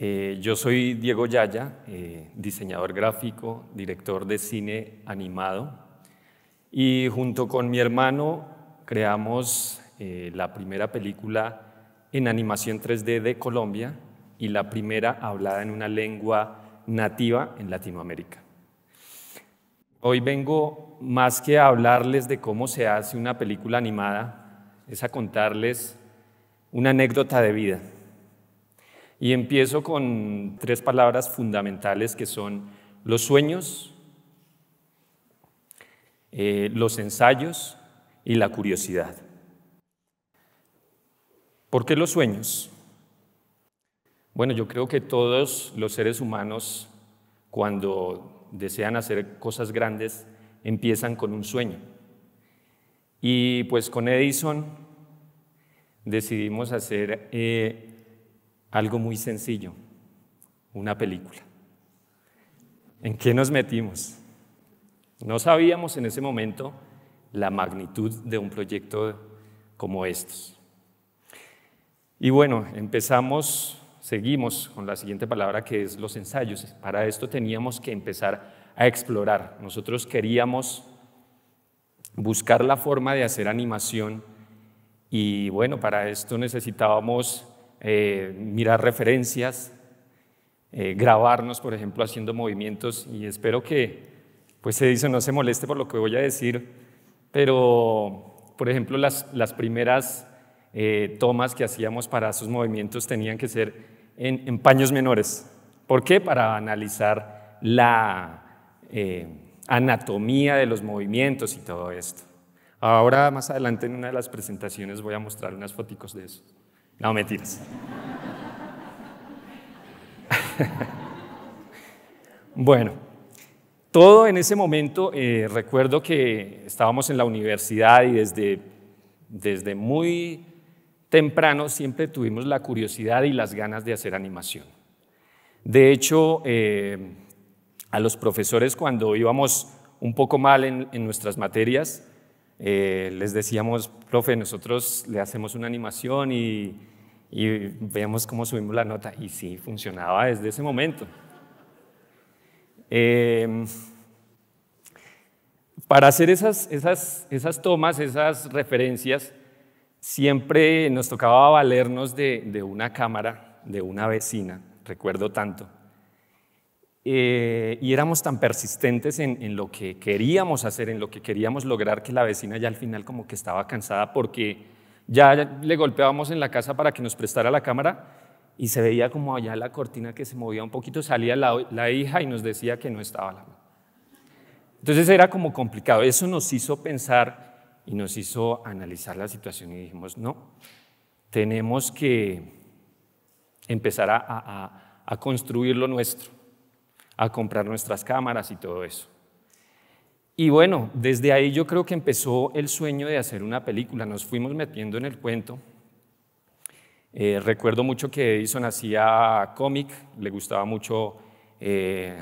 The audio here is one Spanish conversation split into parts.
Eh, yo soy Diego Yaya, eh, diseñador gráfico, director de cine animado, y junto con mi hermano creamos eh, la primera película en animación 3D de Colombia y la primera hablada en una lengua nativa en Latinoamérica. Hoy vengo más que a hablarles de cómo se hace una película animada, es a contarles una anécdota de vida. Y empiezo con tres palabras fundamentales que son los sueños, eh, los ensayos y la curiosidad. ¿Por qué los sueños? Bueno, yo creo que todos los seres humanos, cuando desean hacer cosas grandes, empiezan con un sueño. Y pues con Edison decidimos hacer eh, algo muy sencillo, una película. ¿En qué nos metimos? No sabíamos en ese momento la magnitud de un proyecto como estos. Y bueno, empezamos, seguimos con la siguiente palabra que es los ensayos. Para esto teníamos que empezar a explorar. Nosotros queríamos buscar la forma de hacer animación y bueno, para esto necesitábamos eh, mirar referencias, eh, grabarnos, por ejemplo, haciendo movimientos. Y espero que, pues se dice, no se moleste por lo que voy a decir, pero, por ejemplo, las, primeras eh, tomas que hacíamos para esos movimientos tenían que ser en, en paños menores. ¿Por qué? Para analizar la anatomía de los movimientos y todo esto. Ahora, más adelante, en una de las presentaciones voy a mostrar unas fotos de eso. No, mentiras. bueno, todo en ese momento, eh, recuerdo que estábamos en la universidad y desde, muy temprano siempre tuvimos la curiosidad y las ganas de hacer animación. De hecho, eh, a los profesores cuando íbamos un poco mal en nuestras materias, eh, les decíamos, profe, nosotros le hacemos una animación y, veamos cómo subimos la nota. Y sí, funcionaba desde ese momento. Em, para hacer esas, esas, esas, tomas, esas referencias, siempre nos tocaba valernos de, de una cámara de una vecina, recuerdo tanto. Eh, y éramos tan persistentes en, lo que queríamos hacer, en lo que queríamos lograr, que la vecina ya al final como que estaba cansada porque ya le golpeábamos en la casa para que nos prestara la cámara y se veía como allá la cortina que se movía un poquito, salía la, hija y nos decía que no estaba la Entonces era como complicado. Eso nos hizo pensar y nos hizo analizar la situación y dijimos, no, tenemos que empezar a, a construir lo nuestro a comprar nuestras cámaras y todo eso. Y bueno, desde ahí yo creo que empezó el sueño de hacer una película, nos fuimos metiendo en el cuento. Eh, recuerdo mucho que Edison hacía cómic, le gustaba mucho eh,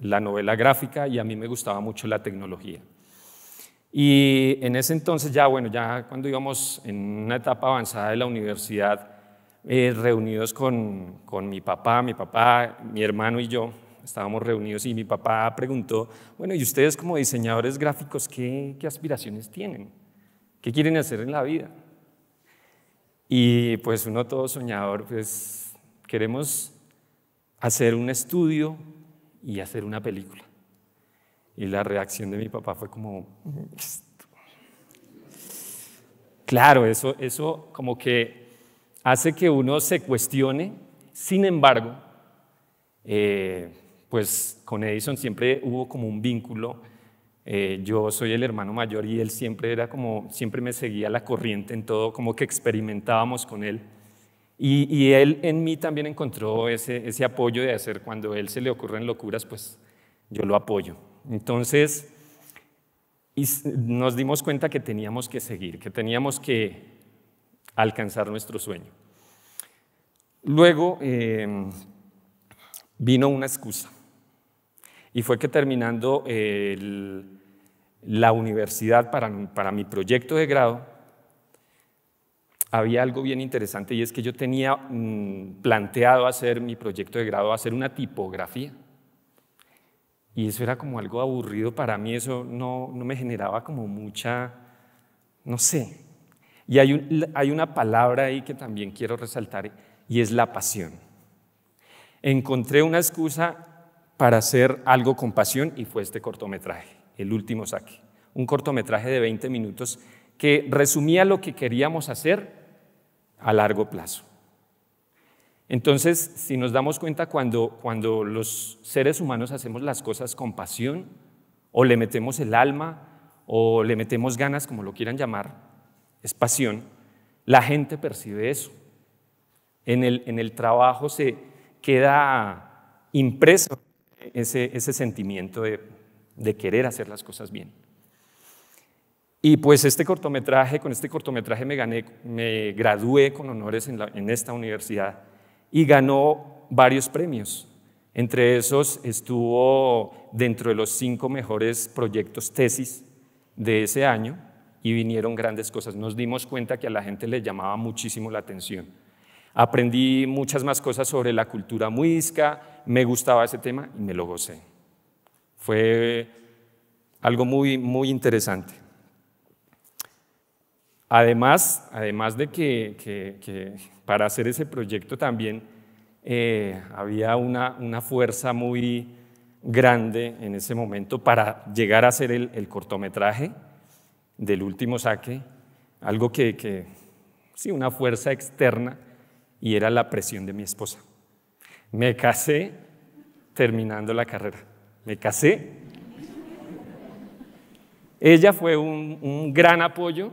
la novela gráfica y a mí me gustaba mucho la tecnología. Y en ese entonces ya, bueno, ya cuando íbamos en una etapa avanzada de la universidad, eh, reunidos con, con mi papá, mi papá, mi hermano y yo, estábamos reunidos y mi papá preguntó, bueno, ¿y ustedes como diseñadores gráficos qué, aspiraciones tienen? ¿Qué quieren hacer en la vida? Y pues uno todo soñador, pues queremos hacer un estudio y hacer una película. Y la reacción de mi papá fue como, claro, eso, eso como que hace que uno se cuestione, sin embargo, eh, pues con Edison siempre hubo como un vínculo. Eh, yo soy el hermano mayor y él siempre era como, siempre me seguía la corriente en todo, como que experimentábamos con él. Y, él en mí también encontró ese, apoyo de hacer, cuando a él se le ocurren locuras, pues yo lo apoyo. Entonces, nos dimos cuenta que teníamos que seguir, que teníamos que alcanzar nuestro sueño. Luego eh, vino una excusa. Y fue que terminando la universidad para, para mi proyecto de grado, había algo bien interesante y es que yo tenía mm, planteado hacer mi proyecto de grado, hacer una tipografía. Y eso era como algo aburrido para mí, eso no, me generaba como mucha, no sé. Y hay, hay una palabra ahí que también quiero resaltar y es la pasión. Encontré una excusa para hacer algo con pasión y fue este cortometraje, el último saque. Un cortometraje de 20 minutos que resumía lo que queríamos hacer a largo plazo. Entonces, si nos damos cuenta cuando, cuando los seres humanos hacemos las cosas con pasión, o le metemos el alma, o le metemos ganas, como lo quieran llamar, es pasión, la gente percibe eso. en el trabajo se queda impreso ese, sentimiento de, querer hacer las cosas bien. Y pues este cortometraje, con este cortometraje me, gané, me gradué con honores en, esta universidad y ganó varios premios. Entre esos estuvo dentro de los cinco mejores proyectos tesis de ese año y vinieron grandes cosas. Nos dimos cuenta que a la gente le llamaba muchísimo la atención Aprendí muchas más cosas sobre la cultura muisca, me gustaba ese tema y me lo gocé. Fue algo muy, muy interesante. Además, además de que, para hacer ese proyecto también eh, había una, fuerza muy grande en ese momento para llegar a hacer el, cortometraje del último saque, algo que, sí, una fuerza externa y era la presión de mi esposa. Me casé terminando la carrera. Me casé. Ella fue un, gran apoyo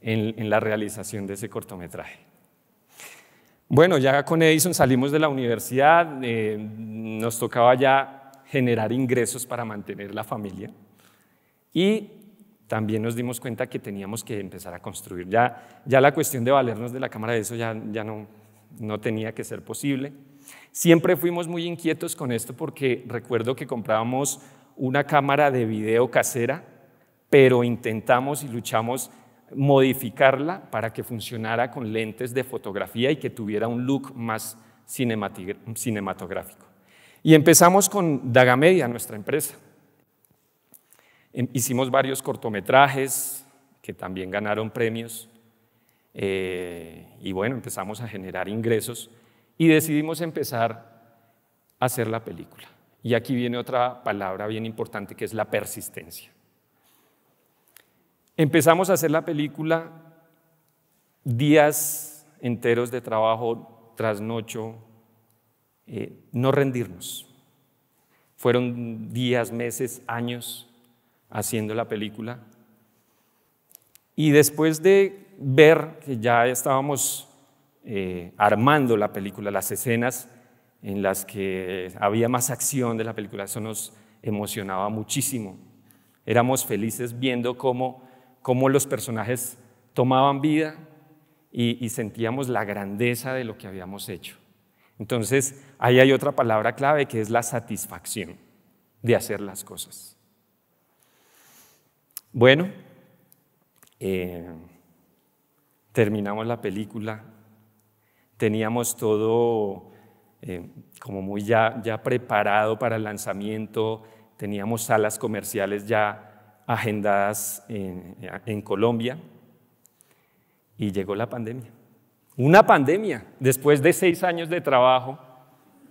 en, la realización de ese cortometraje. Bueno, ya con Edison salimos de la universidad, eh, nos tocaba ya generar ingresos para mantener la familia y también nos dimos cuenta que teníamos que empezar a construir. Ya, ya la cuestión de valernos de la cámara, eso ya, ya no, no tenía que ser posible. Siempre fuimos muy inquietos con esto porque recuerdo que comprábamos una cámara de video casera, pero intentamos y luchamos modificarla para que funcionara con lentes de fotografía y que tuviera un look más cinematográfico. Y empezamos con Dagamedia, nuestra empresa. Em, hicimos varios cortometrajes que también ganaron premios eh, y bueno, empezamos a generar ingresos y decidimos empezar a hacer la película. Y aquí viene otra palabra bien importante que es la persistencia. Empezamos a hacer la película días enteros de trabajo, trasnocho, eh, no rendirnos. Fueron días, meses, años haciendo la película. Y después de ver que ya estábamos eh, armando la película, las escenas en las que había más acción de la película, eso nos emocionaba muchísimo. Éramos felices viendo cómo, los personajes tomaban vida y, sentíamos la grandeza de lo que habíamos hecho. Entonces, ahí hay otra palabra clave que es la satisfacción de hacer las cosas. Bueno, eh, terminamos la película, teníamos todo eh, como muy ya, preparado para el lanzamiento, teníamos salas comerciales ya agendadas en Colombia y llegó la pandemia. Una pandemia, después de seis años de trabajo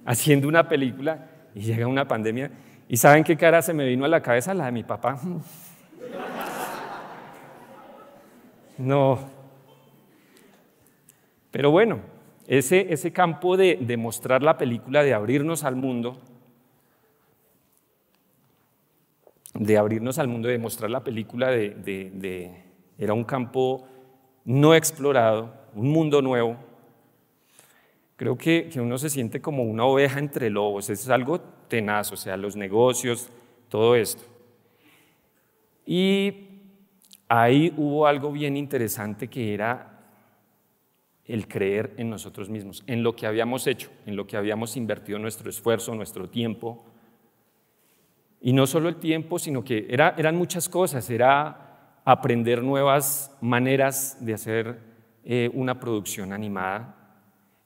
haciendo una película y llega una pandemia. ¿Y saben qué cara se me vino a la cabeza? La de mi papá. No, pero bueno, ese, ese campo de, de mostrar la película, de abrirnos al mundo, de abrirnos al mundo, de mostrar la película, de, era un campo no explorado, un mundo nuevo. Creo que, que, uno se siente como una oveja entre lobos, es algo tenaz, o sea, los negocios, todo esto. Y ahí hubo algo bien interesante que era el creer en nosotros mismos, en lo que habíamos hecho, en lo que habíamos invertido nuestro esfuerzo, nuestro tiempo. Y no solo el tiempo, sino que eran muchas cosas, era aprender nuevas maneras de hacer eh, una producción animada,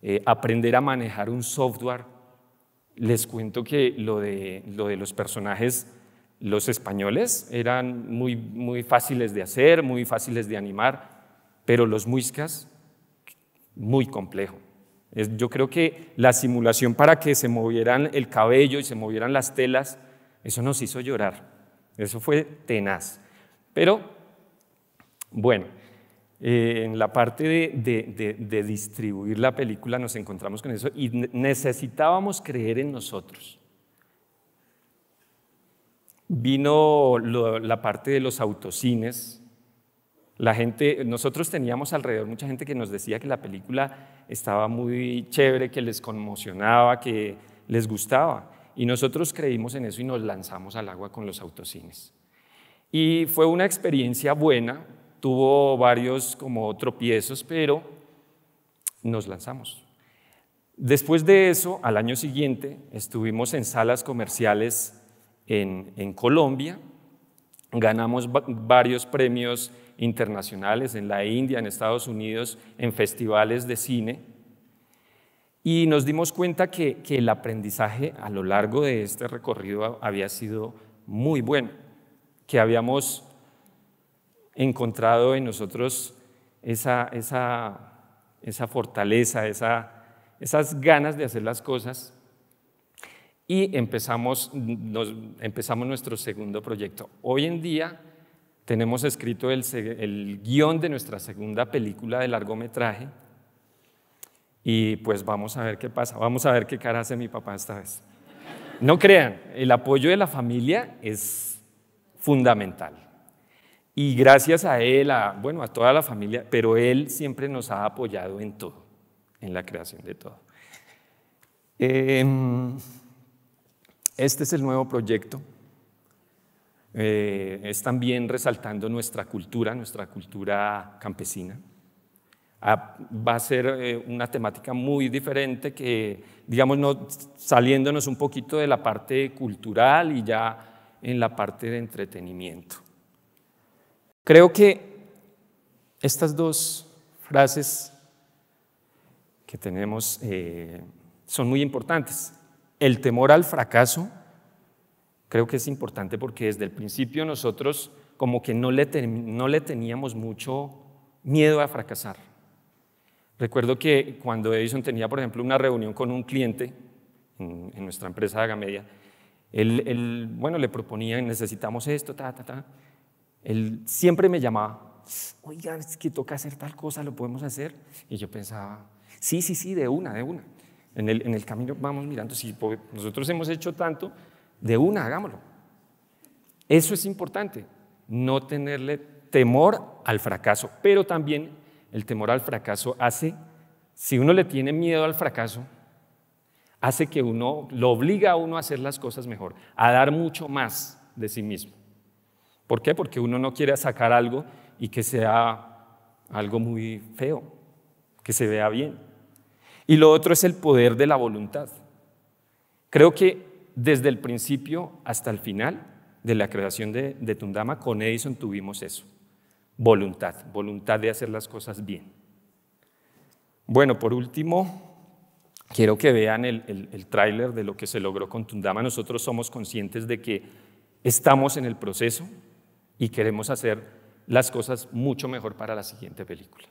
eh, aprender a manejar un software. Les cuento que lo de, los personajes, los españoles, eran muy, muy fáciles de hacer, muy fáciles de animar, pero los muiscas, muy complejo. yo creo que la simulación para que se movieran el cabello y se movieran las telas, eso nos hizo llorar. Eso fue tenaz. Pero, bueno, eh, en la parte de, distribuir la película nos encontramos con eso y necesitábamos creer en nosotros. Vino la parte de los autocines, la gente, nosotros teníamos alrededor mucha gente que nos decía que la película estaba muy chévere, que les conmocionaba, que les gustaba. Y nosotros creímos en eso y nos lanzamos al agua con los autocines. Y fue una experiencia buena, tuvo varios como tropiezos, pero nos lanzamos. Después de eso, al año siguiente, estuvimos en salas comerciales en Colombia, ganamos varios premios internacionales en la India, en Estados Unidos, en festivales de cine. Y nos dimos cuenta que, el aprendizaje a lo largo de este recorrido había sido muy bueno, que habíamos encontrado en nosotros esa, fortaleza, esas ganas de hacer las cosas y empezamos, nos, empezamos nuestro segundo proyecto. Hoy en día tenemos escrito el, guión de nuestra segunda película de largometraje y pues vamos a ver qué pasa, vamos a ver qué cara hace mi papá esta vez. No crean, el apoyo de la familia es fundamental. Y gracias a él, bueno, a toda la familia, pero él siempre nos ha apoyado en todo, en la creación de todo. Eh, este es el nuevo proyecto. Eh, es también resaltando nuestra cultura, nuestra cultura campesina. Ah, va a ser eh, una temática muy diferente que, digamos, saliéndonos un poquito de la parte cultural y ya en la parte de entretenimiento. Creo que estas dos frases que tenemos eh, son muy importantes el temor al fracaso creo que es importante porque desde el principio nosotros como que no le, no le teníamos mucho miedo a fracasar. Recuerdo que cuando Edison tenía, por ejemplo, una reunión con un cliente en, nuestra empresa Agamedia, él, él, bueno, le proponía, necesitamos esto, ta, ta, ta. Él siempre me llamaba, oiga, es que toca hacer tal cosa, ¿lo podemos hacer? Y yo pensaba, sí, sí, sí, de una, de una. En el, camino vamos mirando, si nosotros hemos hecho tanto, de una hagámoslo. Eso es importante, no tenerle temor al fracaso, pero también el temor al fracaso hace, si uno le tiene miedo al fracaso, hace que uno, lo obliga a uno a hacer las cosas mejor, a dar mucho más de sí mismo. ¿Por qué? Porque uno no quiere sacar algo y que sea algo muy feo, que se vea bien. Y lo otro es el poder de la voluntad. Creo que desde el principio hasta el final de la creación de, Tundama, con Edison tuvimos eso, voluntad, voluntad de hacer las cosas bien. Bueno, por último, quiero que vean el, el tráiler de lo que se logró con Tundama. Nosotros somos conscientes de que estamos en el proceso y queremos hacer las cosas mucho mejor para la siguiente película.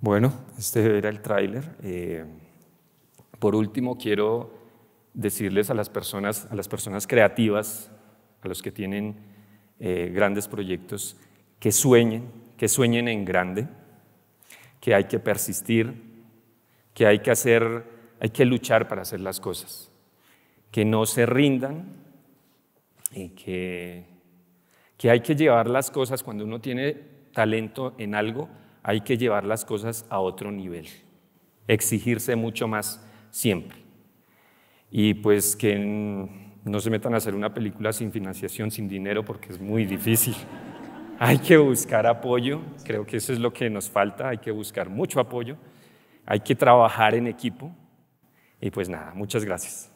Bueno, este era el tráiler. Eh, por último, quiero decirles a las personas, a las personas creativas, a los que tienen eh, grandes proyectos, que sueñen, que sueñen en grande, que hay que persistir, que hay que hacer, hay que luchar para hacer las cosas, que no se rindan y que hay que llevar las cosas cuando uno tiene talento en algo, hay que llevar las cosas a otro nivel, exigirse mucho más siempre. Y pues que no se metan a hacer una película sin financiación, sin dinero, porque es muy difícil. Hay que buscar apoyo, creo que eso es lo que nos falta, hay que buscar mucho apoyo, hay que trabajar en equipo. Y pues nada, muchas gracias.